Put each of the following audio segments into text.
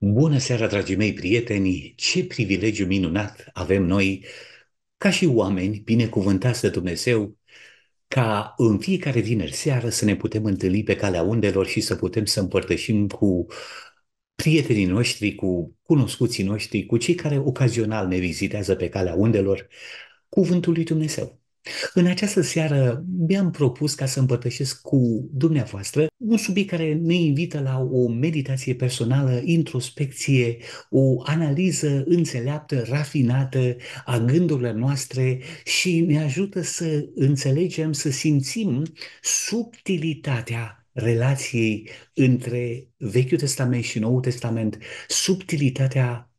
Bună seara, dragii mei prieteni! Ce privilegiu minunat avem noi, ca și oameni binecuvântați de Dumnezeu, ca în fiecare vineri seară să ne putem întâlni pe calea undelor și să putem să împărtășim cu prietenii noștri, cu cunoscuții noștri, cu cei care ocazional ne vizitează pe calea undelor, cuvântul lui Dumnezeu. În această seară mi-am propus ca să împărtășesc cu dumneavoastră un subiect care ne invită la o meditație personală, introspecție, o analiză înțeleaptă, rafinată a gândurilor noastre și ne ajută să înțelegem, să simțim subtilitatea relației între Vechiul Testament și Noul Testament, subtilitatea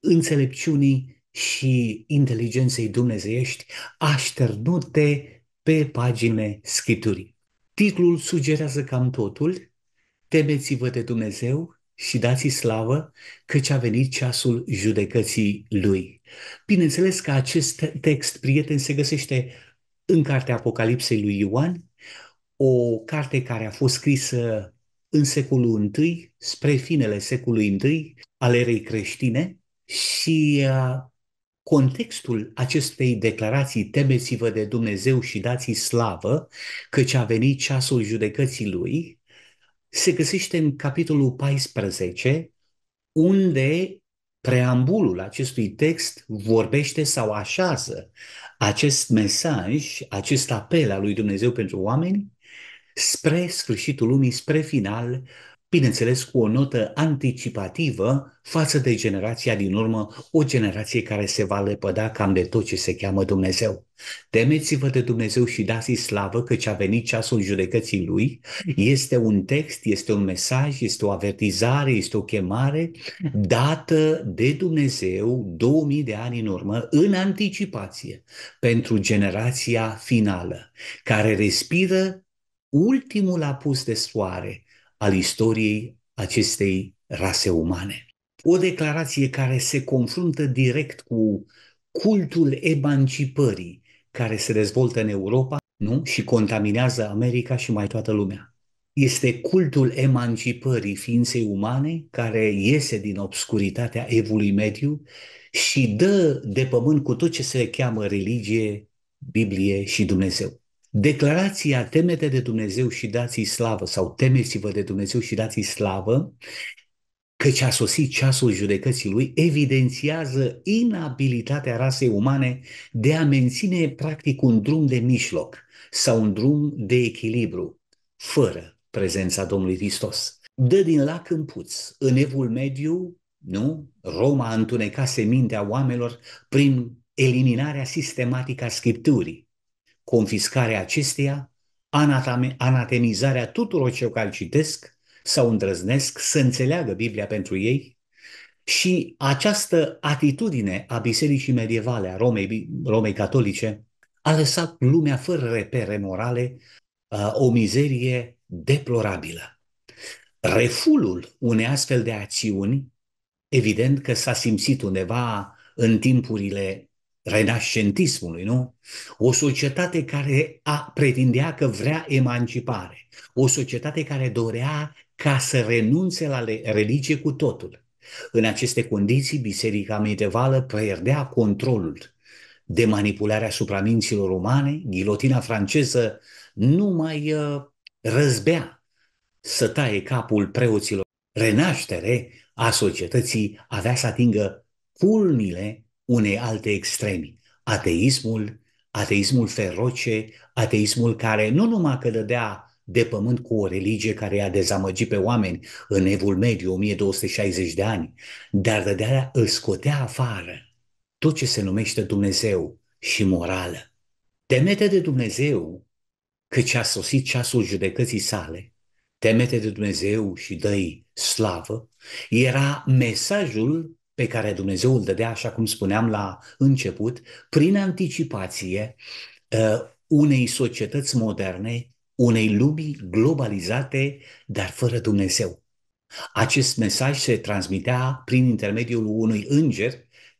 înțelepciunii și inteligenței dumnezeiești, așternute pe pagine scriturii. Titlul sugerează cam totul, temeți-vă de Dumnezeu și dați-i slavă, căci a venit ceasul judecății lui. Bineînțeles că acest text, prieten, se găsește în cartea Apocalipsei lui Ioan, o carte care a fost scrisă în secolul I, spre finele secolului I, al erei creștine, și uh, contextul acestei declarații, temeți-vă de Dumnezeu și dați slavă, căci a venit ceasul judecății lui, se găsește în capitolul 14, unde preambulul acestui text vorbește sau așează acest mesaj, acest apel al lui Dumnezeu pentru oameni spre sfârșitul lumii, spre final, bineînțeles cu o notă anticipativă față de generația din urmă, o generație care se va lepăda cam de tot ce se cheamă Dumnezeu. Temeți-vă de Dumnezeu și dați-i slavă ce a venit ceasul judecății lui. Este un text, este un mesaj, este o avertizare, este o chemare dată de Dumnezeu 2000 de ani în urmă, în anticipație, pentru generația finală, care respiră ultimul apus de soare, al istoriei acestei rase umane. O declarație care se confruntă direct cu cultul emancipării care se dezvoltă în Europa nu? și contaminează America și mai toată lumea. Este cultul emancipării ființei umane care iese din obscuritatea evului mediu și dă de pământ cu tot ce se cheamă religie, Biblie și Dumnezeu. Declarația temete de Dumnezeu și dați-i slavă sau temeți-vă de Dumnezeu și dați-i slavă, căci a sosit ceasul judecății lui, evidențiază inabilitatea rasei umane de a menține practic un drum de mijloc sau un drum de echilibru, fără prezența Domnului Hristos. Dă din lac în puț, în evul mediu, nu? Roma întunecase mintea oamenilor prin eliminarea sistematică a Scripturii confiscarea acesteia, anatemizarea tuturor ce o calcitesc sau îndrăznesc să înțeleagă Biblia pentru ei și această atitudine a bisericii medievale, a Romei, Romei catolice, a lăsat lumea fără repere morale, o mizerie deplorabilă. Refulul unei astfel de acțiuni, evident că s-a simțit undeva în timpurile renascentismului, nu? O societate care a, pretindea că vrea emancipare, o societate care dorea ca să renunțe la religie cu totul. În aceste condiții, biserica medievală pierdea controlul de manipularea supraminților umane, ghilotina franceză nu mai uh, răzbea să taie capul preoților. Renaștere a societății avea să atingă culmile unei alte extremi, ateismul, ateismul feroce, ateismul care nu numai că dădea de pământ cu o religie care i-a dezamăgit pe oameni în evul mediu, 1260 de ani, dar dădea, îl scotea afară tot ce se numește Dumnezeu și morală. Temete de Dumnezeu căci a sosit ceasul judecății sale, temete de Dumnezeu și dăi slavă, era mesajul pe care Dumnezeu îl dădea, așa cum spuneam la început, prin anticipație ă, unei societăți moderne, unei lumii globalizate, dar fără Dumnezeu. Acest mesaj se transmitea prin intermediul unui înger,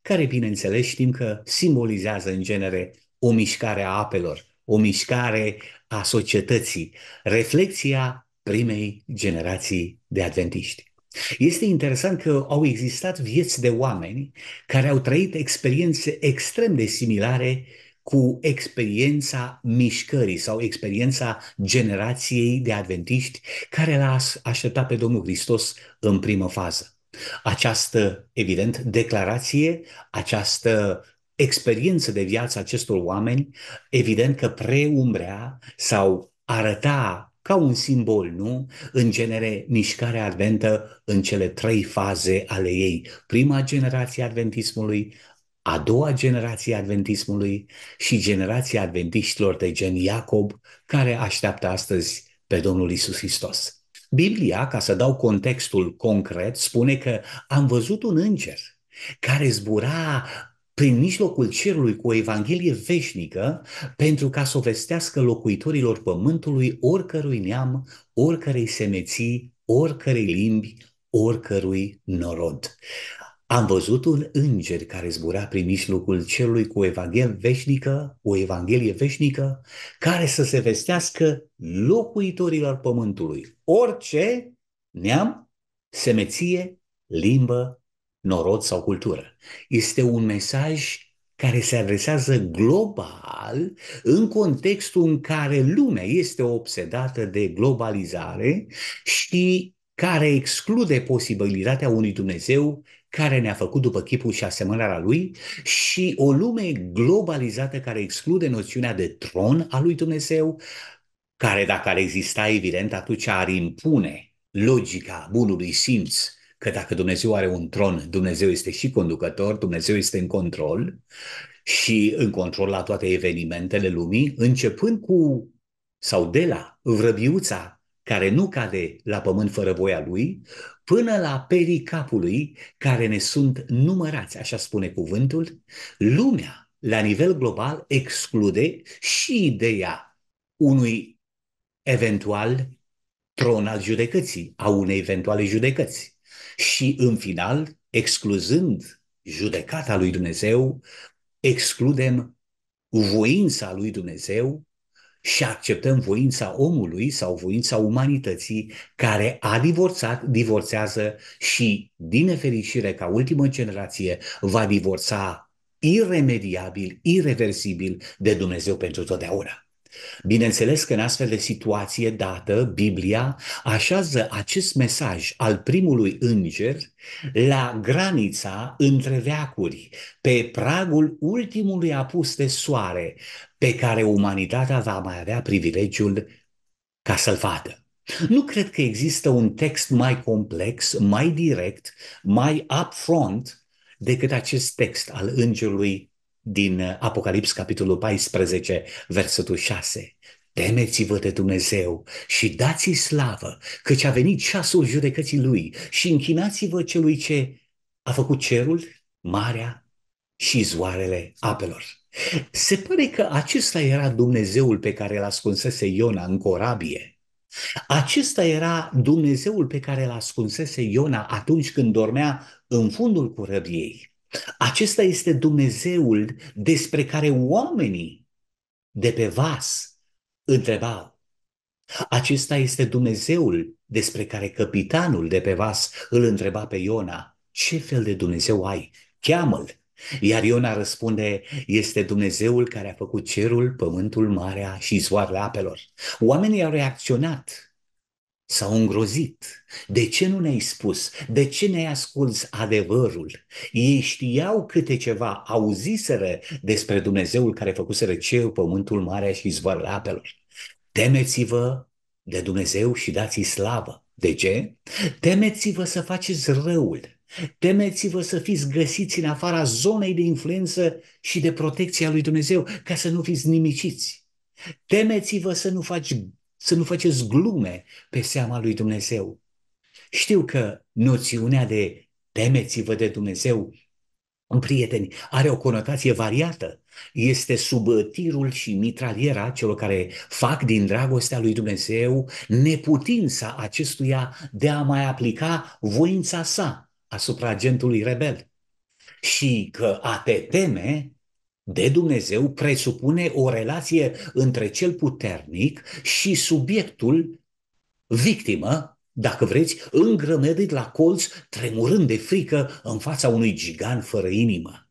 care, bineînțeles, știm că simbolizează în genere o mișcare a apelor, o mișcare a societății, reflexia primei generații de adventiști. Este interesant că au existat vieți de oameni care au trăit experiențe extrem de similare cu experiența mișcării sau experiența generației de adventiști care l-a așteptat pe Domnul Hristos în primă fază. Această, evident, declarație, această experiență de viață acestor oameni, evident că preumbrea sau arăta ca un simbol, nu? În genere, mișcarea adventă în cele trei faze ale ei. Prima generație adventismului, a doua generație adventismului și generația adventiștilor de gen Iacob, care așteaptă astăzi pe Domnul Isus Hristos. Biblia, ca să dau contextul concret, spune că am văzut un înger care zbura prin mijlocul cerului cu o evanghelie veșnică pentru ca să o vestească locuitorilor pământului oricărui neam, oricărei semeții, oricărei limbi, oricărui norod. Am văzut un înger care zbura prin mijlocul cerului cu o evanghelie veșnică, o evanghelie veșnică, care să se vestească locuitorilor pământului, orice neam, semeție, limbă norod sau cultură. Este un mesaj care se adresează global în contextul în care lumea este obsedată de globalizare și care exclude posibilitatea unui Dumnezeu care ne-a făcut după chipul și asemănarea lui și o lume globalizată care exclude noțiunea de tron a lui Dumnezeu, care dacă ar exista, evident, atunci ar impune logica bunului simț că dacă Dumnezeu are un tron, Dumnezeu este și conducător, Dumnezeu este în control și în control la toate evenimentele lumii, începând cu sau de la vrăbiuța care nu cade la pământ fără voia lui, până la perii capului care ne sunt numărați, așa spune cuvântul, lumea la nivel global exclude și ideea unui eventual tron al judecății, a unei eventuale judecăți și, în final, excluzând judecata lui Dumnezeu, excludem voința lui Dumnezeu și acceptăm voința omului sau voința umanității care a divorțat, divorțează și, din nefericire, ca ultimă generație, va divorța iremediabil, irreversibil de Dumnezeu pentru totdeauna. Bineînțeles că în astfel de situație dată, Biblia așează acest mesaj al primului înger la granița între veacuri, pe pragul ultimului apus de soare, pe care umanitatea va mai avea privilegiul ca să-l vadă. Nu cred că există un text mai complex, mai direct, mai upfront decât acest text al îngerului din Apocalips, capitolul 14, versetul 6. Temeți-vă de Dumnezeu și dați-i slavă, căci a venit ceasul judecății lui și închinați-vă celui ce a făcut cerul, marea și zoarele apelor. Se pare că acesta era Dumnezeul pe care l a ascunsese Iona în corabie. Acesta era Dumnezeul pe care l a ascunsese Iona atunci când dormea în fundul curăbiei. Acesta este Dumnezeul despre care oamenii de pe vas întrebau. Acesta este Dumnezeul despre care capitanul de pe vas îl întreba pe Iona, ce fel de Dumnezeu ai? Cheamă-l! Iar Iona răspunde, este Dumnezeul care a făcut cerul, pământul, marea și izvoarele apelor. Oamenii au reacționat S-au îngrozit. De ce nu ne-ai spus? De ce ne-ai asculți adevărul? Ei știau câte ceva, auziseră despre Dumnezeul care făcuseră cerul, pământul, marea și izvoarele apelor. Temeți-vă de Dumnezeu și dați-i slavă. De ce? Temeți-vă să faceți răul. Temeți-vă să fiți găsiți în afara zonei de influență și de protecția lui Dumnezeu, ca să nu fiți nimiciți. Temeți-vă să nu faci să nu faceți glume pe seama lui Dumnezeu. Știu că noțiunea de temeți-vă de Dumnezeu în prieteni are o conotație variată. Este sub tirul și mitraliera celor care fac din dragostea lui Dumnezeu neputința acestuia de a mai aplica voința sa asupra agentului rebel. Și că a te teme de Dumnezeu presupune o relație între cel puternic și subiectul victimă, dacă vreți, îngrămedit la colț, tremurând de frică în fața unui gigant fără inimă.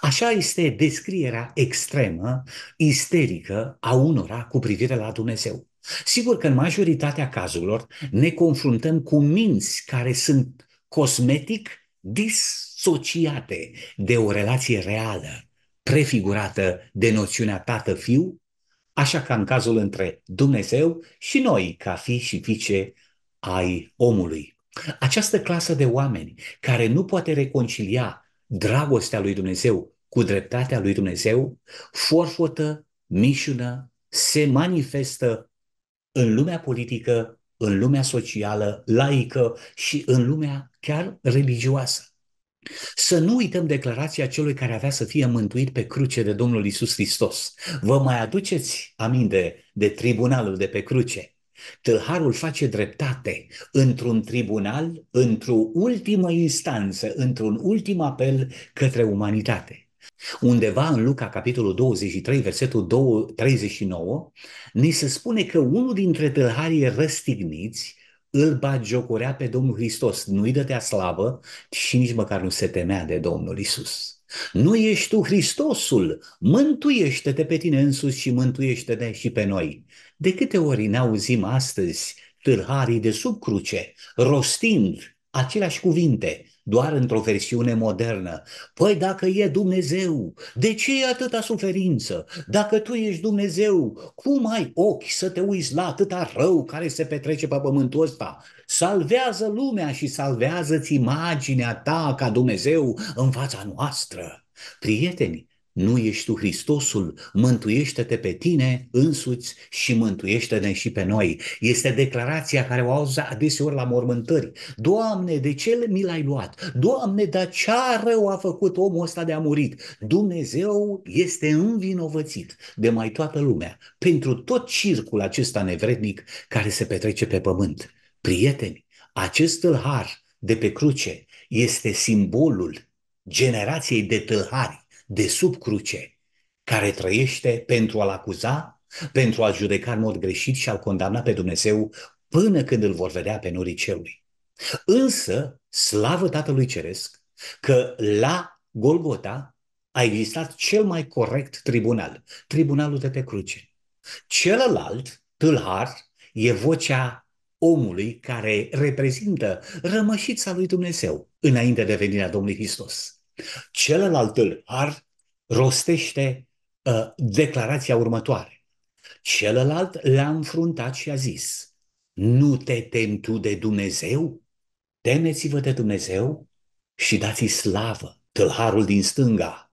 Așa este descrierea extremă, isterică a unora cu privire la Dumnezeu. Sigur că în majoritatea cazurilor ne confruntăm cu minți care sunt cosmetic disociate de o relație reală prefigurată de noțiunea tată-fiu, așa ca în cazul între Dumnezeu și noi, ca fi și fiice ai omului. Această clasă de oameni care nu poate reconcilia dragostea lui Dumnezeu cu dreptatea lui Dumnezeu, forfotă, mișună, se manifestă în lumea politică, în lumea socială, laică și în lumea chiar religioasă. Să nu uităm declarația celui care avea să fie mântuit pe cruce de Domnul Isus Hristos. Vă mai aduceți aminte de tribunalul de pe cruce? Tâlharul face dreptate într-un tribunal, într-o ultimă instanță, într-un ultim apel către umanitate. Undeva în Luca, capitolul 23, versetul 2, 39, ni se spune că unul dintre tâlharii răstigniți îl bagiocorea pe Domnul Hristos, nu-i dătea slavă și nici măcar nu se temea de Domnul Isus. Nu ești tu Hristosul, mântuiește-te pe tine însuți și mântuiește te și pe noi. De câte ori ne auzim astăzi tâlharii de sub cruce, rostind aceleași cuvinte, doar într-o versiune modernă. Păi dacă e Dumnezeu, de ce e atâta suferință? Dacă tu ești Dumnezeu, cum ai ochi să te uiți la atâta rău care se petrece pe pământul ăsta? Salvează lumea și salvează-ți imaginea ta ca Dumnezeu în fața noastră. Prieteni, nu ești tu Hristosul, mântuiește-te pe tine însuți și mântuiește-ne și pe noi. Este declarația care o auzi adeseori la mormântări. Doamne, de ce mi l-ai luat? Doamne, dar ce rău a făcut omul ăsta de a murit? Dumnezeu este învinovățit de mai toată lumea pentru tot circul acesta nevrednic care se petrece pe pământ. Prieteni, acest tâlhar de pe cruce este simbolul generației de tâlhari de sub cruce, care trăiește pentru a-L acuza, pentru a-L judeca în mod greșit și a-L condamna pe Dumnezeu până când îl vor vedea pe norii cerului. Însă, slavă Tatălui Ceresc, că la Golgota a existat cel mai corect tribunal, tribunalul de pe cruce. Celălalt, tâlhar, e vocea omului care reprezintă rămășița lui Dumnezeu înainte de venirea Domnului Hristos. Celălalt ar rostește uh, declarația următoare. Celălalt l-a înfruntat și a zis, nu te temi tu de Dumnezeu? Temeți-vă de Dumnezeu și dați-i slavă, tâlharul din stânga.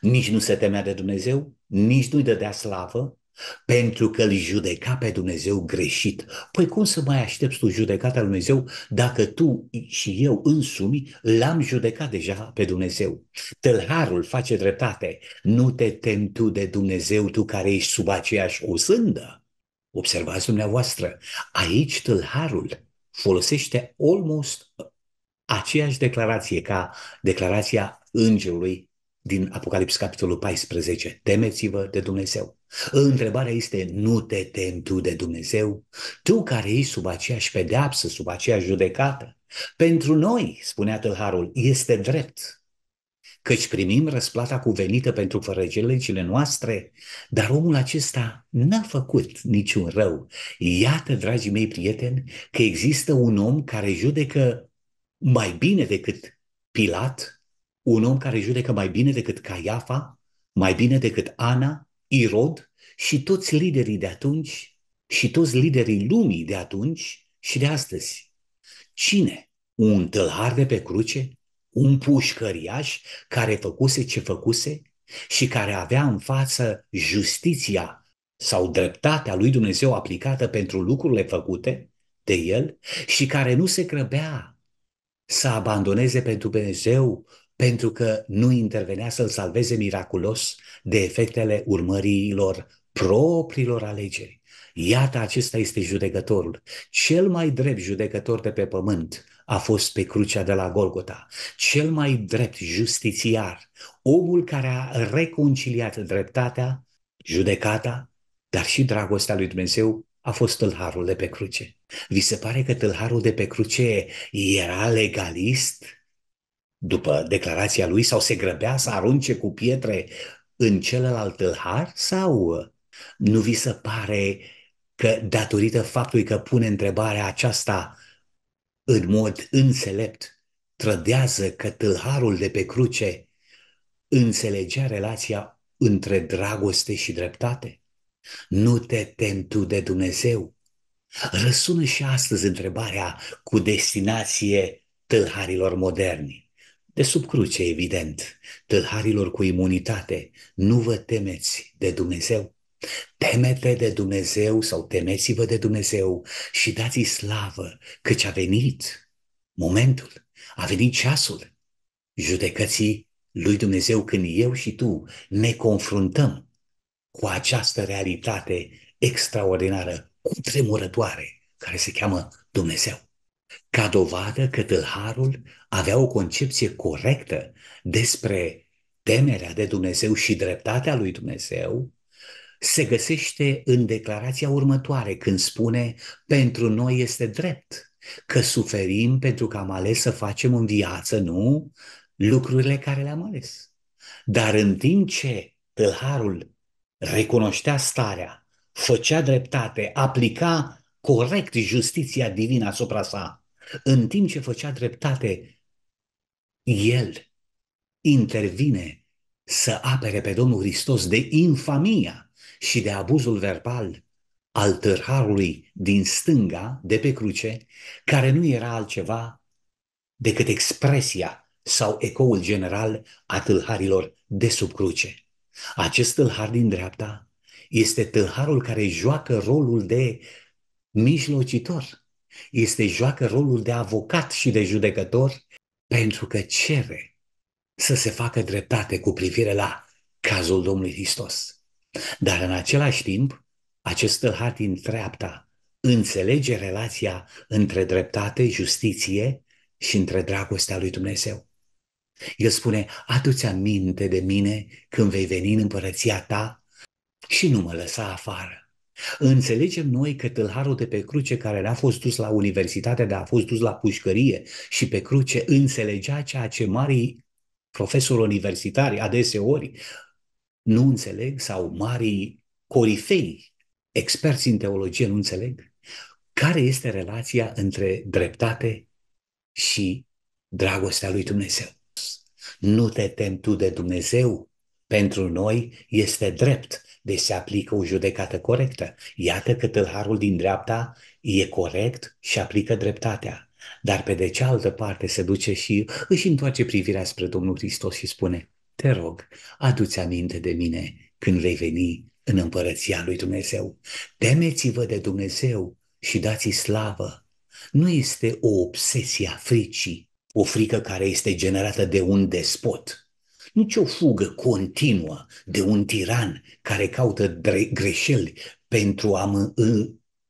Nici nu se temea de Dumnezeu, nici nu-i dădea slavă, pentru că îl judeca pe Dumnezeu greșit. Păi cum să mai aștepți tu judecata lui Dumnezeu dacă tu și eu însumi l-am judecat deja pe Dumnezeu? Tălharul face dreptate. Nu te temi tu de Dumnezeu, tu care ești sub aceeași osândă. Observați dumneavoastră, aici tălharul folosește almost aceeași declarație ca declarația îngerului din Apocalips capitolul 14. Temeți-vă de Dumnezeu. Întrebarea este, nu te temi tu de Dumnezeu? Tu care ești sub aceeași pedeapsă, sub aceeași judecată? Pentru noi, spunea tâlharul, este drept, căci primim răsplata cuvenită pentru fărăgelecile noastre, dar omul acesta n-a făcut niciun rău. Iată, dragii mei prieteni, că există un om care judecă mai bine decât Pilat, un om care judecă mai bine decât Caiafa, mai bine decât Ana, Irod și toți liderii de atunci și toți liderii lumii de atunci și de astăzi. Cine? Un tălhar de pe cruce? Un pușcăriaș care făcuse ce făcuse și care avea în față justiția sau dreptatea lui Dumnezeu aplicată pentru lucrurile făcute de el și care nu se grăbea să abandoneze pentru Dumnezeu pentru că nu intervenea să-l salveze miraculos de efectele urmărilor propriilor alegeri. Iată, acesta este judecătorul. Cel mai drept judecător de pe pământ a fost pe crucea de la Golgota. Cel mai drept justițiar, omul care a reconciliat dreptatea, judecata, dar și dragostea lui Dumnezeu a fost tâlharul de pe cruce. Vi se pare că tâlharul de pe cruce era legalist? după declarația lui sau se grăbea să arunce cu pietre în celălalt tâlhar sau nu vi se pare că datorită faptului că pune întrebarea aceasta în mod înțelept, trădează că tâlharul de pe cruce înțelegea relația între dragoste și dreptate? Nu te tem tu de Dumnezeu? Răsună și astăzi întrebarea cu destinație tâlharilor moderni de sub cruce, evident, tâlharilor cu imunitate, nu vă temeți de Dumnezeu. Temete de Dumnezeu sau temeți-vă de Dumnezeu și dați-i slavă, căci a venit momentul, a venit ceasul judecății lui Dumnezeu când eu și tu ne confruntăm cu această realitate extraordinară, cu tremurătoare, care se cheamă Dumnezeu. Ca dovadă că tâlharul avea o concepție corectă despre temerea de Dumnezeu și dreptatea lui Dumnezeu, se găsește în declarația următoare, când spune, pentru noi este drept că suferim pentru că am ales să facem în viață, nu, lucrurile care le-am ales. Dar în timp ce tâlharul recunoștea starea, făcea dreptate, aplica corect justiția divină asupra sa, în timp ce făcea dreptate, el intervine să apere pe Domnul Hristos de infamia și de abuzul verbal al târharului din stânga de pe cruce, care nu era altceva decât expresia sau ecoul general a tâlharilor de sub cruce. Acest tâlhar din dreapta este tâlharul care joacă rolul de mijlocitor, este joacă rolul de avocat și de judecător pentru că cere să se facă dreptate cu privire la cazul Domnului Hristos. Dar în același timp, acest tâlhar din treapta înțelege relația între dreptate, justiție și între dragostea lui Dumnezeu. El spune, adu-ți aminte de mine când vei veni în împărăția ta și nu mă lăsa afară. Înțelegem noi că tâlharul de pe cruce care n-a fost dus la universitate, dar a fost dus la pușcărie și pe cruce înțelegea ceea ce marii profesori universitari adeseori nu înțeleg sau marii corifei, experți în teologie nu înțeleg care este relația între dreptate și dragostea lui Dumnezeu. Nu te tem tu de Dumnezeu, pentru noi este drept. Deci se aplică o judecată corectă. Iată că tâlharul din dreapta e corect și aplică dreptatea. Dar pe de cealaltă parte se duce și își întoarce privirea spre Domnul Hristos și spune, te rog, adu-ți aminte de mine când vei veni în împărăția lui Dumnezeu. Temeți-vă de Dumnezeu și dați-i slavă. Nu este o obsesie a fricii, o frică care este generată de un despot, nici o fugă continuă de un tiran care caută dre- greșeli pentru a mă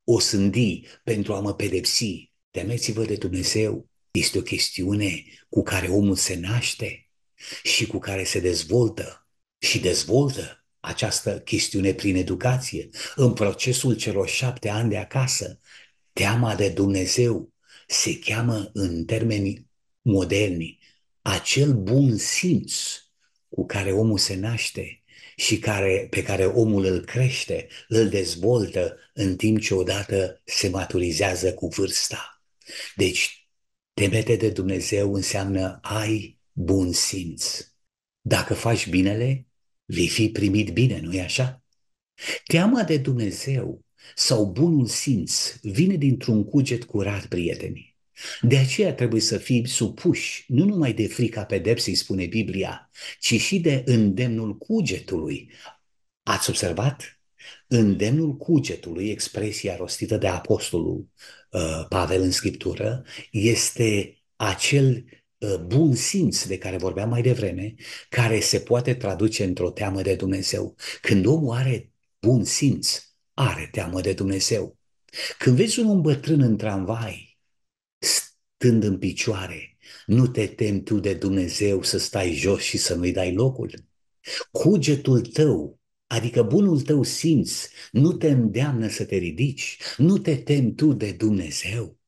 osândi, pentru a mă pedepsi. Temeți-vă de Dumnezeu este o chestiune cu care omul se naște și cu care se dezvoltă și dezvoltă această chestiune prin educație. În procesul celor șapte ani de acasă, teama de Dumnezeu se cheamă în termeni moderni acel bun simț cu care omul se naște și care, pe care omul îl crește, îl dezvoltă în timp ce odată se maturizează cu vârsta. Deci, temete de Dumnezeu înseamnă ai bun simț. Dacă faci binele, vei fi primit bine, nu-i așa? Teama de Dumnezeu sau bunul simț vine dintr-un cuget curat, prietenii. De aceea trebuie să fim supuși, nu numai de frica pedepsei, spune Biblia, ci și de îndemnul cugetului. Ați observat? Îndemnul cugetului, expresia rostită de apostolul uh, Pavel în Scriptură, este acel uh, bun simț de care vorbeam mai devreme, care se poate traduce într-o teamă de Dumnezeu. Când omul are bun simț, are teamă de Dumnezeu. Când vezi un om bătrân în tramvai stând în picioare, nu te temi tu de Dumnezeu să stai jos și să nu-i dai locul? Cugetul tău, adică bunul tău simț, nu te îndeamnă să te ridici, nu te temi tu de Dumnezeu.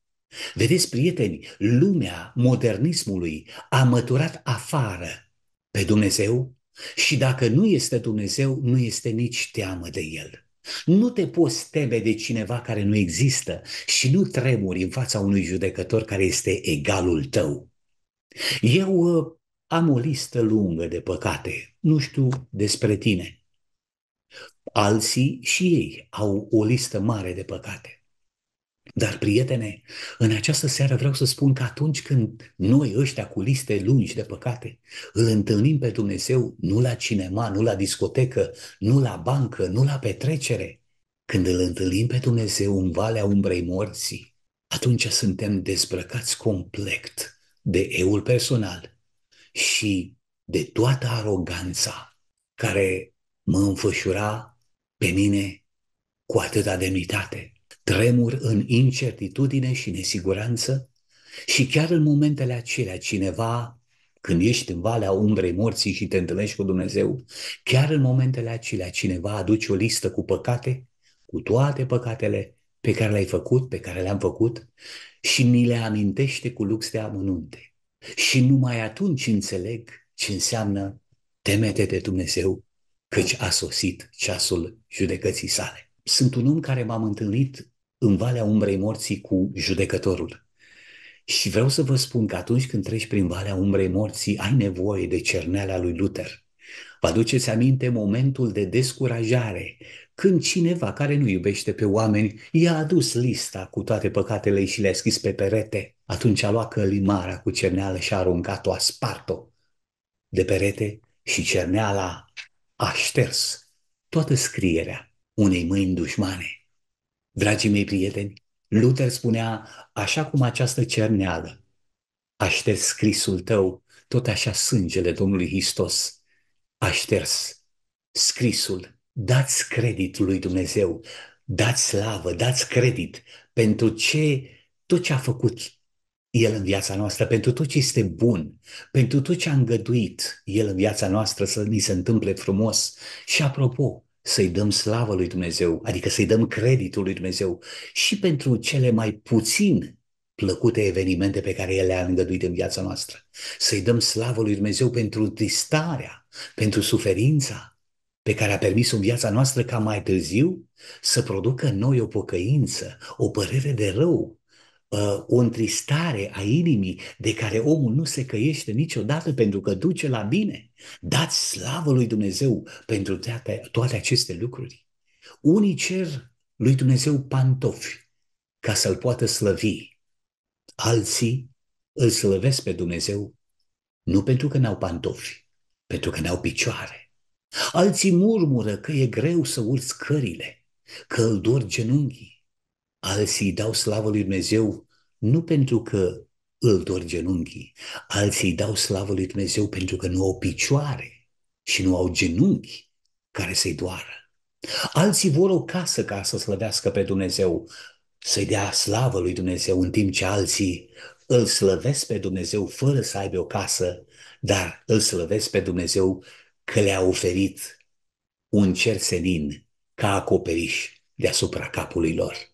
Vedeți, prieteni, lumea modernismului a măturat afară pe Dumnezeu și dacă nu este Dumnezeu, nu este nici teamă de El. Nu te poți teme de cineva care nu există și nu tremuri în fața unui judecător care este egalul tău. Eu uh, am o listă lungă de păcate, nu știu despre tine. Alții și ei au o listă mare de păcate. Dar, prietene, în această seară vreau să spun că atunci când noi ăștia cu liste lungi de păcate îl întâlnim pe Dumnezeu nu la cinema, nu la discotecă, nu la bancă, nu la petrecere, când îl întâlnim pe Dumnezeu în valea umbrei morții, atunci suntem dezbrăcați complet de eul personal și de toată aroganța care mă înfășura pe mine cu atâta demnitate tremur în incertitudine și nesiguranță și chiar în momentele acelea cineva, când ești în valea umbrei morții și te întâlnești cu Dumnezeu, chiar în momentele acelea cineva aduce o listă cu păcate, cu toate păcatele pe care le-ai făcut, pe care le-am făcut și ni le amintește cu lux de amănunte. Și numai atunci înțeleg ce înseamnă temete de Dumnezeu, căci a sosit ceasul judecății sale. Sunt un om care m-am întâlnit în Valea Umbrei Morții cu judecătorul. Și vreau să vă spun că atunci când treci prin Valea Umbrei Morții, ai nevoie de cerneala lui Luther. Vă aduceți aminte momentul de descurajare, când cineva care nu iubește pe oameni i-a adus lista cu toate păcatele și le-a scris pe perete. Atunci a luat călimara cu cerneală și a aruncat-o, a spart-o de perete și cerneala a șters toată scrierea unei mâini dușmane. Dragii mei prieteni, Luther spunea, așa cum această cerneală, aștept scrisul tău, tot așa sângele Domnului Hristos, așters scrisul, dați credit lui Dumnezeu, dați slavă, dați credit pentru ce, tot ce a făcut el în viața noastră, pentru tot ce este bun, pentru tot ce a îngăduit El în viața noastră să ni se întâmple frumos. Și apropo, să-i dăm slavă lui Dumnezeu, adică să-i dăm creditul lui Dumnezeu și pentru cele mai puțin plăcute evenimente pe care El le-a îngăduit în viața noastră. Să-i dăm slavă lui Dumnezeu pentru tristarea, pentru suferința pe care a permis-o în viața noastră ca mai târziu să producă în noi o pocăință, o părere de rău Uh, o întristare a inimii de care omul nu se căiește niciodată pentru că duce la bine. Dați slavă lui Dumnezeu pentru toate, toate aceste lucruri. Unii cer lui Dumnezeu pantofi ca să-L poată slăvi. Alții îl slăvesc pe Dumnezeu nu pentru că n-au pantofi, pentru că n-au picioare. Alții murmură că e greu să urți cările, că îl dor genunchii Alții dau slavă lui Dumnezeu nu pentru că îl dor genunchii, alții dau slavă lui Dumnezeu pentru că nu au picioare și nu au genunchi care să-i doară. Alții vor o casă ca să slăvească pe Dumnezeu, să-i dea slavă lui Dumnezeu, în timp ce alții îl slăvesc pe Dumnezeu fără să aibă o casă, dar îl slăvesc pe Dumnezeu că le-a oferit un cer senin ca acoperiș deasupra capului lor.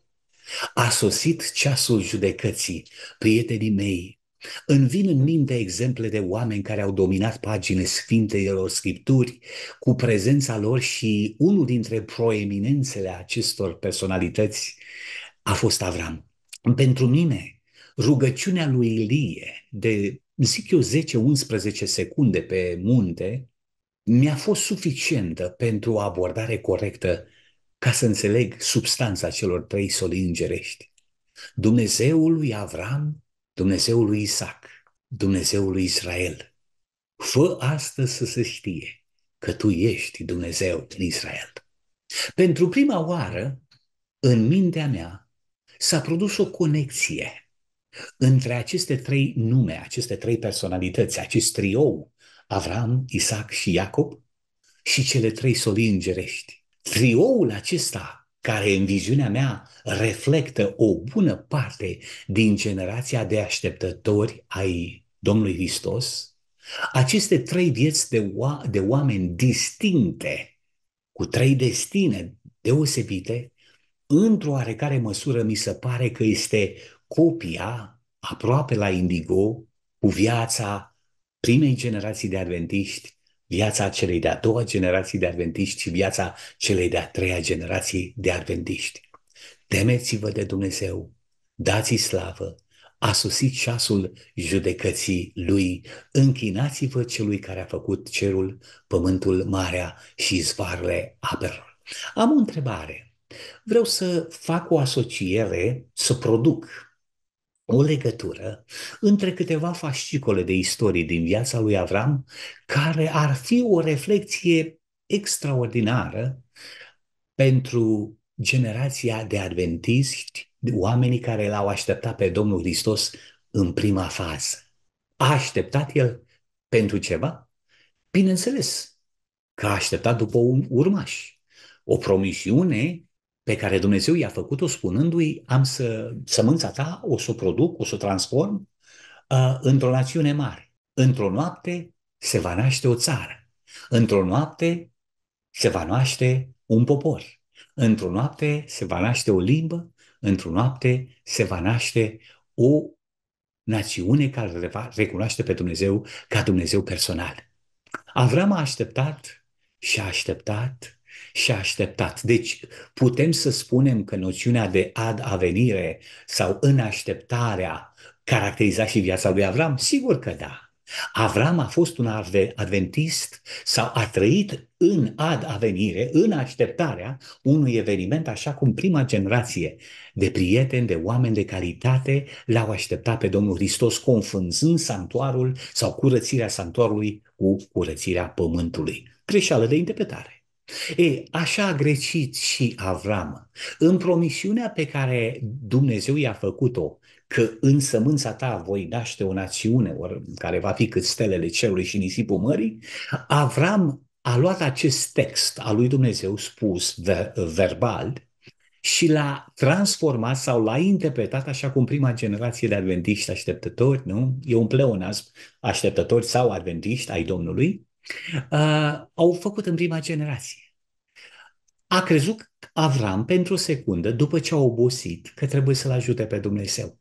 A sosit ceasul judecății, prietenii mei. Îmi vin în minte exemple de oameni care au dominat pagine Sfintelor Scripturi cu prezența lor și unul dintre proeminențele acestor personalități a fost Avram. Pentru mine, rugăciunea lui Ilie de, zic eu, 10-11 secunde pe munte mi-a fost suficientă pentru o abordare corectă ca să înțeleg substanța celor trei soli îngerești. Dumnezeul lui Avram, Dumnezeul lui Isaac, Dumnezeul lui Israel. Fă astăzi să se știe că tu ești Dumnezeu în Israel. Pentru prima oară, în mintea mea, s-a produs o conexie între aceste trei nume, aceste trei personalități, acest trio, Avram, Isaac și Iacob, și cele trei soli îngerești trioul acesta, care în viziunea mea reflectă o bună parte din generația de așteptători ai Domnului Hristos, aceste trei vieți de, o- de oameni distincte, cu trei destine deosebite, într-o oarecare măsură mi se pare că este copia aproape la indigo cu viața primei generații de adventiști viața celei de-a doua generații de adventiști și viața celei de-a treia generații de adventiști. Temeți-vă de Dumnezeu, dați-i slavă, a susit ceasul judecății lui, închinați-vă celui care a făcut cerul, pământul, marea și zvarle apelor. Am o întrebare. Vreau să fac o asociere, să produc o legătură între câteva fascicole de istorie din viața lui Avram, care ar fi o reflexie extraordinară pentru generația de adventiști, oamenii care l-au așteptat pe Domnul Hristos în prima fază. A așteptat el pentru ceva? Bineînțeles că a așteptat după un urmaș. O promisiune pe care Dumnezeu i-a făcut-o spunându-i am să, sămânța ta o să o produc, o să o transform uh, într-o națiune mare. Într-o noapte se va naște o țară. Într-o noapte se va naște un popor. Într-o noapte se va naște o limbă. Într-o noapte se va naște o națiune care le va recunoaște pe Dumnezeu ca Dumnezeu personal. Avram a așteptat și a așteptat și așteptat. Deci putem să spunem că noțiunea de ad avenire sau în așteptarea caracteriza și viața lui Avram? Sigur că da. Avram a fost un adventist sau a trăit în ad avenire, în așteptarea unui eveniment, așa cum prima generație de prieteni, de oameni de calitate l-au așteptat pe Domnul Hristos, confunzând santuarul sau curățirea santuarului cu curățirea pământului. Greșeală de interpretare. E, așa a greșit și Avram. În promisiunea pe care Dumnezeu i-a făcut-o, că în sămânța ta voi naște o națiune or, care va fi cât stelele cerului și nisipul mării, Avram a luat acest text al lui Dumnezeu spus verbal și l-a transformat sau l-a interpretat așa cum prima generație de adventiști așteptători, nu? E un pleonasm, așteptători sau adventiști ai Domnului, uh, au făcut în prima generație. A crezut Avram pentru o secundă, după ce a obosit, că trebuie să-l ajute pe Dumnezeu.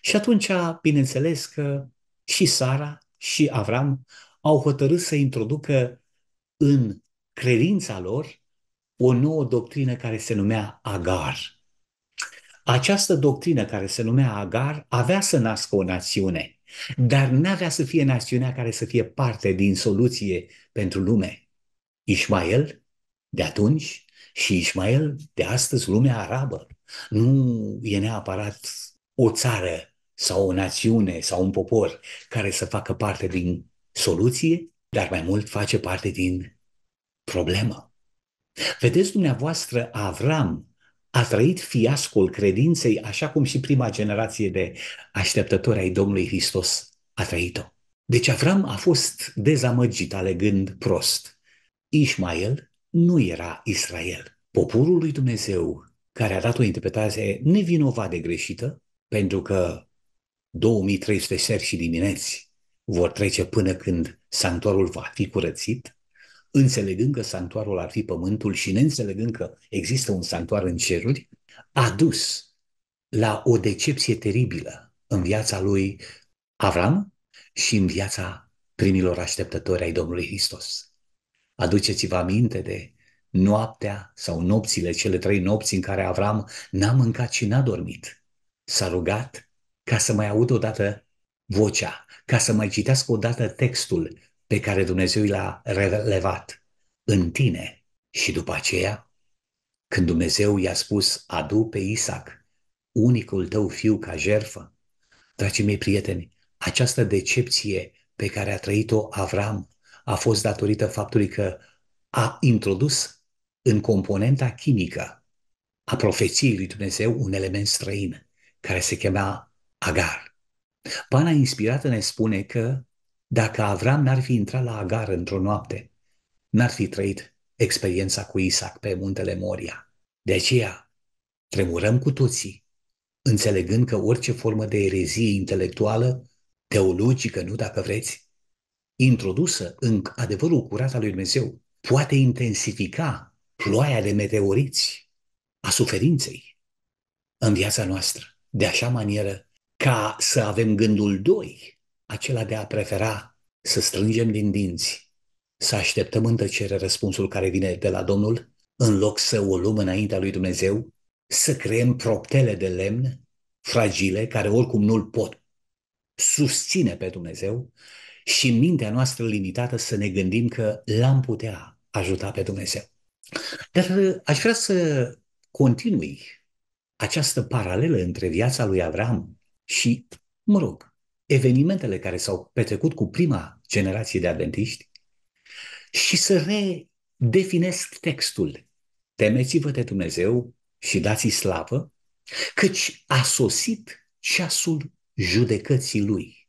Și atunci, bineînțeles că și Sara și Avram au hotărât să introducă în credința lor o nouă doctrină care se numea Agar. Această doctrină care se numea Agar avea să nască o națiune – dar n-avea să fie națiunea care să fie parte din soluție pentru lume. Ismael de atunci și Ismael de astăzi, lumea arabă, nu e neapărat o țară sau o națiune sau un popor care să facă parte din soluție, dar mai mult face parte din problemă. Vedeți dumneavoastră, Avram a trăit fiascul credinței așa cum și prima generație de așteptători ai Domnului Hristos a trăit-o. Deci Avram a fost dezamăgit alegând prost. Ismael nu era Israel. Poporul lui Dumnezeu, care a dat o interpretare nevinovat de greșită, pentru că 2300 seri și dimineți vor trece până când sanctuarul va fi curățit, înțelegând că sanctuarul ar fi pământul și neînțelegând că există un sanctuar în ceruri, a dus la o decepție teribilă în viața lui Avram și în viața primilor așteptători ai Domnului Hristos. Aduceți-vă aminte de noaptea sau nopțile, cele trei nopți în care Avram n-a mâncat și n-a dormit. S-a rugat ca să mai audă odată vocea, ca să mai citească odată textul pe care Dumnezeu l-a relevat în tine. Și după aceea, când Dumnezeu i-a spus, adu pe Isaac, unicul tău fiu ca jerfă, dragii mei prieteni, această decepție pe care a trăit-o Avram a fost datorită faptului că a introdus în componenta chimică a profeției lui Dumnezeu un element străin, care se chema agar. Pana inspirată ne spune că dacă Avram n-ar fi intrat la Agar într-o noapte, n-ar fi trăit experiența cu Isaac pe muntele Moria. De aceea, tremurăm cu toții, înțelegând că orice formă de erezie intelectuală, teologică, nu dacă vreți, introdusă în adevărul curat al lui Dumnezeu, poate intensifica ploaia de meteoriți a suferinței în viața noastră, de așa manieră ca să avem gândul doi acela de a prefera să strângem din dinți, să așteptăm în tăcere răspunsul care vine de la Domnul, în loc să o luăm înaintea lui Dumnezeu, să creăm proptele de lemn fragile, care oricum nu-l pot susține pe Dumnezeu și în mintea noastră limitată să ne gândim că l-am putea ajuta pe Dumnezeu. Dar uh, aș vrea să continui această paralelă între viața lui Avram și, mă rog, evenimentele care s-au petrecut cu prima generație de adventiști și să redefinesc textul. Temeți-vă de Dumnezeu și dați-i slavă, căci a sosit ceasul judecății lui.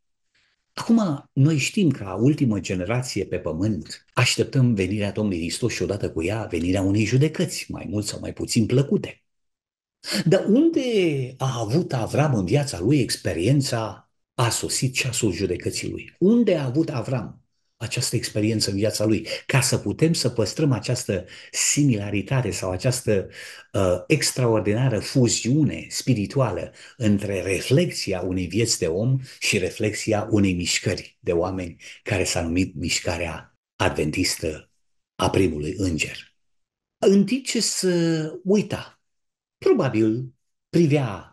Acum, noi știm că a ultimă generație pe pământ așteptăm venirea Domnului Hristos și odată cu ea venirea unei judecăți, mai mult sau mai puțin plăcute. Dar unde a avut Avram în viața lui experiența a sosit ceasul judecății lui. Unde a avut Avram această experiență în viața lui, ca să putem să păstrăm această similaritate sau această uh, extraordinară fuziune spirituală între reflexia unei vieți de om și reflexia unei mișcări de oameni care s-a numit mișcarea adventistă a primului înger. În timp ce să uita, probabil privea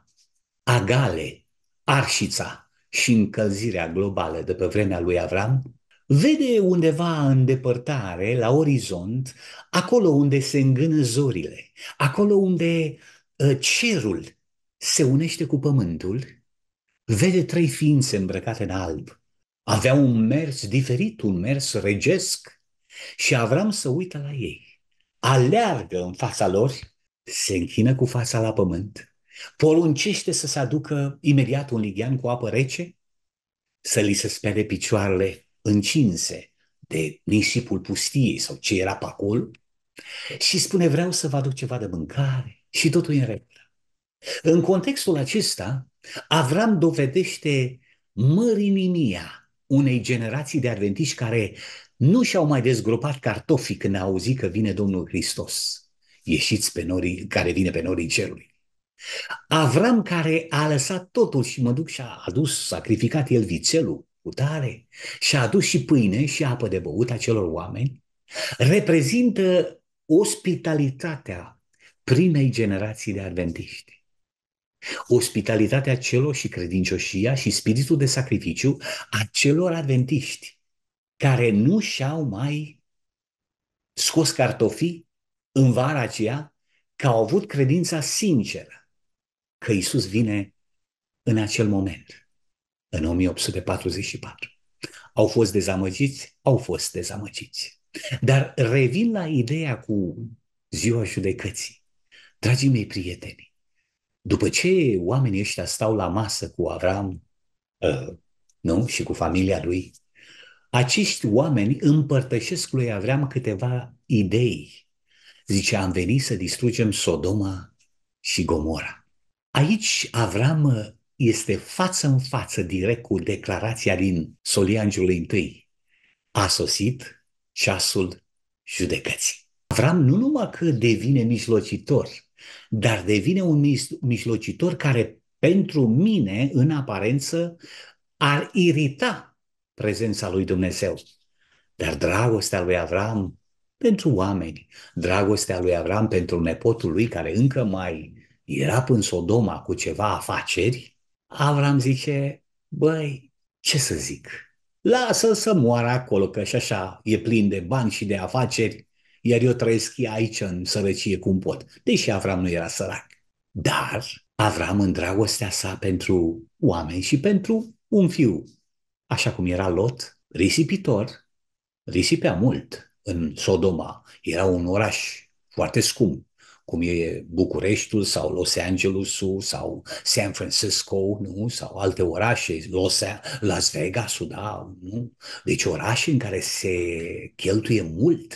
Agale, Arșița, și încălzirea globală de pe vremea lui Avram, vede undeva în depărtare, la orizont, acolo unde se îngână zorile, acolo unde ă, cerul se unește cu pământul, vede trei ființe îmbrăcate în alb. Avea un mers diferit, un mers regesc și Avram să uită la ei. Aleargă în fața lor, se închină cu fața la pământ Poruncește să se aducă imediat un lighean cu apă rece, să li se spere picioarele încinse de nisipul pustiei sau ce era pe acolo și spune vreau să vă aduc ceva de mâncare și totul e în regulă. În contextul acesta, Avram dovedește mărinimia unei generații de adventiști care nu și-au mai dezgropat cartofii când au auzit că vine Domnul Hristos. Ieșiți pe norii, care vine pe norii cerului. Avram care a lăsat totul și mă duc și a adus, sacrificat el vițelul cu tare și a adus și pâine și apă de băut acelor oameni, reprezintă ospitalitatea primei generații de adventiști. Ospitalitatea celor și credincioșia și spiritul de sacrificiu a celor adventiști care nu și-au mai scos cartofii în vara aceea că au avut credința sinceră că Isus vine în acel moment, în 1844. Au fost dezamăgiți? Au fost dezamăgiți. Dar revin la ideea cu ziua judecății. Dragii mei prieteni, după ce oamenii ăștia stau la masă cu Avram uh, nu? și cu familia lui, acești oameni împărtășesc lui Avram câteva idei. Zice, am venit să distrugem Sodoma și Gomora. Aici Avram uh, este față în față direct cu declarația din Soliangiul I. A sosit ceasul judecății. Avram nu numai că devine mijlocitor, dar devine un mijlocitor care pentru mine, în aparență, ar irita prezența lui Dumnezeu. Dar dragostea lui Avram pentru oameni, dragostea lui Avram pentru nepotul lui care încă mai era în Sodoma cu ceva afaceri, Avram zice, băi, ce să zic, lasă să moară acolo, că și așa e plin de bani și de afaceri, iar eu trăiesc aici în sărăcie cum pot, deși Avram nu era sărac. Dar Avram în dragostea sa pentru oameni și pentru un fiu, așa cum era Lot, risipitor, risipea mult în Sodoma, era un oraș foarte scump, cum e Bucureștiul sau Los Angelesul sau San Francisco, nu? sau alte orașe, Los, Las Vegas, da, nu? Deci orașe în care se cheltuie mult.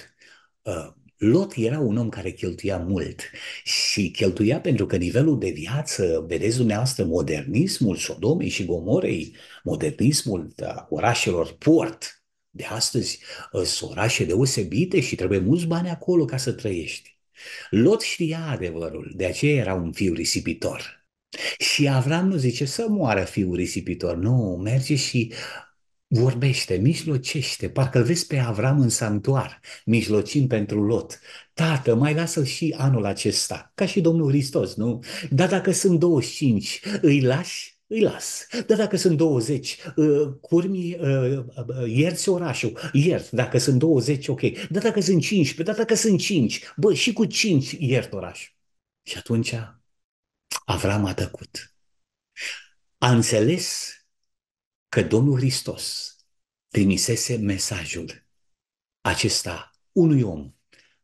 Uh, Lot era un om care cheltuia mult și cheltuia pentru că nivelul de viață, vedeți dumneavoastră, modernismul Sodomei și Gomorei, modernismul da, orașelor port, de astăzi uh, sunt orașe deosebite și trebuie mulți bani acolo ca să trăiești. Lot știa adevărul, de aceea era un fiu risipitor. Și Avram nu zice să moară fiul risipitor, nu, merge și vorbește, mijlocește, parcă vezi pe Avram în santuar, mijlocim pentru Lot. Tată, mai lasă-l și anul acesta, ca și Domnul Hristos, nu? Dar dacă sunt 25, îi lași? îi las. Dar dacă sunt 20, ă, curmii ă, ă, ierți orașul, iert. Dacă sunt 20, ok. Dar dacă sunt 15, dar dacă sunt 5, bă, și cu 5 iert orașul. Și atunci Avram a tăcut. A înțeles că Domnul Hristos trimisese mesajul acesta unui om.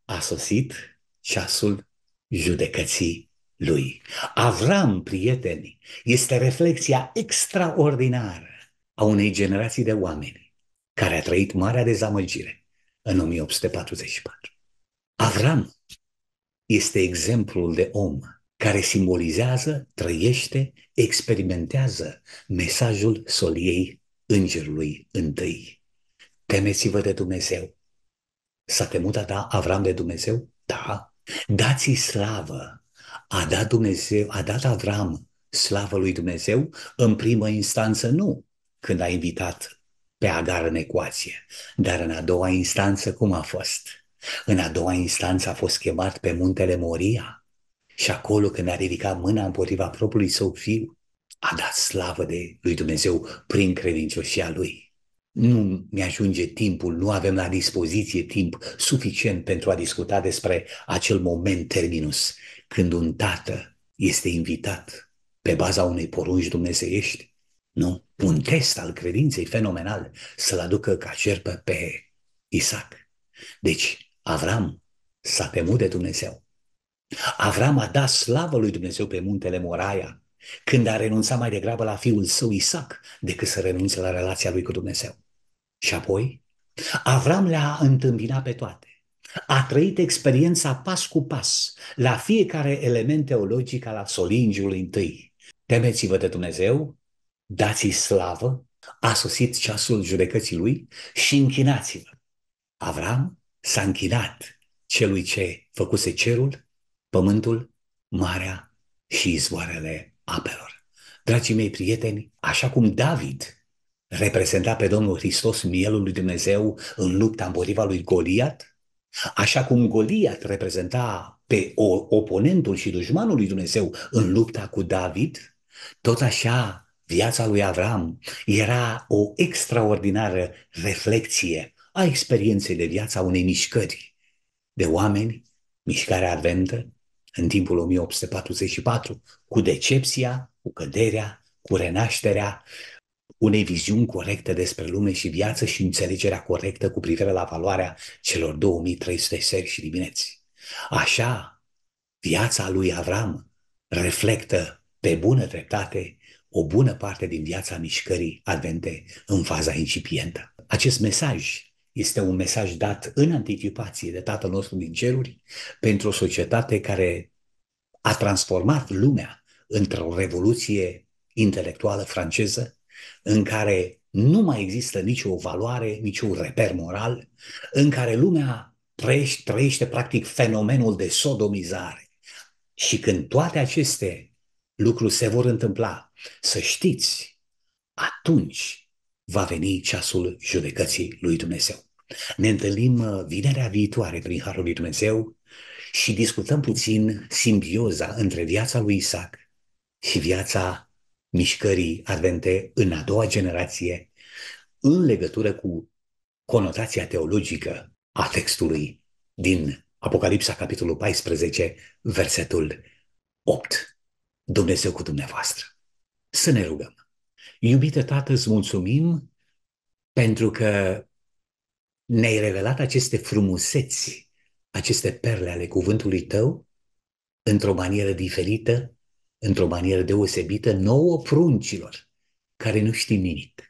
A sosit ceasul judecății lui. Avram, prieteni, este reflexia extraordinară a unei generații de oameni care a trăit marea dezamăgire în 1844. Avram este exemplul de om care simbolizează, trăiește, experimentează mesajul soliei îngerului întâi. Temeți-vă de Dumnezeu. S-a temut a da Avram de Dumnezeu? Da. Dați-i slavă a dat Dumnezeu, a dat Avram slavă lui Dumnezeu? În primă instanță nu, când a invitat pe Agar în ecuație. Dar în a doua instanță cum a fost? În a doua instanță a fost chemat pe muntele Moria și acolo când a ridicat mâna împotriva propriului său fiu, a dat slavă de lui Dumnezeu prin credincioșia lui. Nu mi-ajunge timpul, nu avem la dispoziție timp suficient pentru a discuta despre acel moment terminus când un tată este invitat pe baza unei porunci dumnezeiești, nu? Un test al credinței fenomenal să-l aducă ca cerpă pe Isaac. Deci, Avram s-a temut de Dumnezeu. Avram a dat slavă lui Dumnezeu pe muntele Moraia, când a renunțat mai degrabă la fiul său Isaac decât să renunțe la relația lui cu Dumnezeu. Și apoi, Avram le-a întâmpinat pe toate. A trăit experiența pas cu pas, la fiecare element teologic al solingiului întâi. Temeți-vă de Dumnezeu, dați-i slavă, a sosit ceasul judecății lui și închinați-vă. Avram s-a închinat celui ce făcuse cerul, pământul, marea și izvoarele apelor. Dragii mei prieteni, așa cum David reprezenta pe Domnul Hristos, mielul lui Dumnezeu, în lupta împotriva lui Goliat, Așa cum Goliat reprezenta pe oponentul și dușmanul lui Dumnezeu în lupta cu David, tot așa viața lui Avram era o extraordinară reflexie a experienței de viață a unei mișcări de oameni, mișcarea adventă, în timpul 1844, cu decepția, cu căderea, cu renașterea unei viziuni corecte despre lume și viață și înțelegerea corectă cu privire la valoarea celor 2300 seri și dimineți. Așa, viața lui Avram reflectă pe bună dreptate o bună parte din viața mișcării advente în faza incipientă. Acest mesaj este un mesaj dat în anticipație de Tatăl nostru din ceruri pentru o societate care a transformat lumea într-o revoluție intelectuală franceză în care nu mai există nicio valoare, niciun reper moral, în care lumea trăiește, trăiește practic fenomenul de sodomizare. Și când toate aceste lucruri se vor întâmpla, să știți, atunci va veni ceasul judecății lui Dumnezeu. Ne întâlnim uh, vinerea viitoare prin Harul lui Dumnezeu și discutăm puțin simbioza între viața lui Isaac și viața mișcării advente în a doua generație în legătură cu conotația teologică a textului din Apocalipsa, capitolul 14, versetul 8. Dumnezeu cu dumneavoastră. Să ne rugăm. Iubite Tată, îți mulțumim pentru că ne-ai revelat aceste frumuseți, aceste perle ale cuvântului tău într-o manieră diferită, într-o manieră deosebită, nouă pruncilor, care nu știm nimic.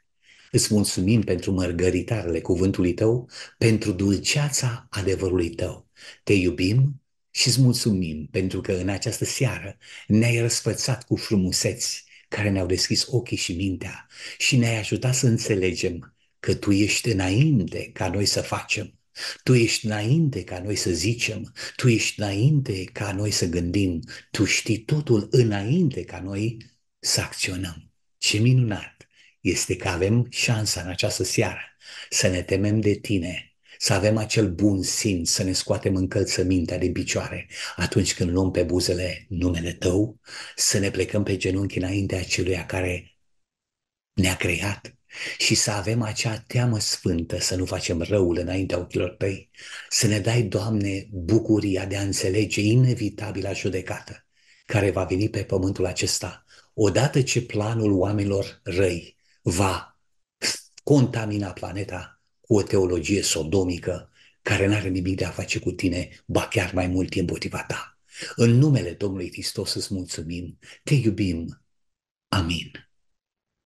Îți mulțumim pentru mărgăritarele cuvântului tău, pentru dulceața adevărului tău. Te iubim și îți mulțumim pentru că în această seară ne-ai răsfățat cu frumuseți care ne-au deschis ochii și mintea și ne-ai ajutat să înțelegem că Tu ești înainte ca noi să facem tu ești înainte ca noi să zicem, tu ești înainte ca noi să gândim, tu știi totul înainte ca noi să acționăm. Ce minunat este că avem șansa în această seară să ne temem de tine, să avem acel bun simț, să ne scoatem încălțămintea de picioare atunci când luăm pe buzele numele tău, să ne plecăm pe genunchi înaintea celui care ne-a creat, și să avem acea teamă sfântă să nu facem răul înaintea ochilor tăi, să ne dai, Doamne, bucuria de a înțelege inevitabila judecată care va veni pe pământul acesta, odată ce planul oamenilor răi va contamina planeta cu o teologie sodomică care n-are nimic de a face cu tine, ba chiar mai mult e împotriva ta. În numele Domnului Hristos îți mulțumim, te iubim. Amin.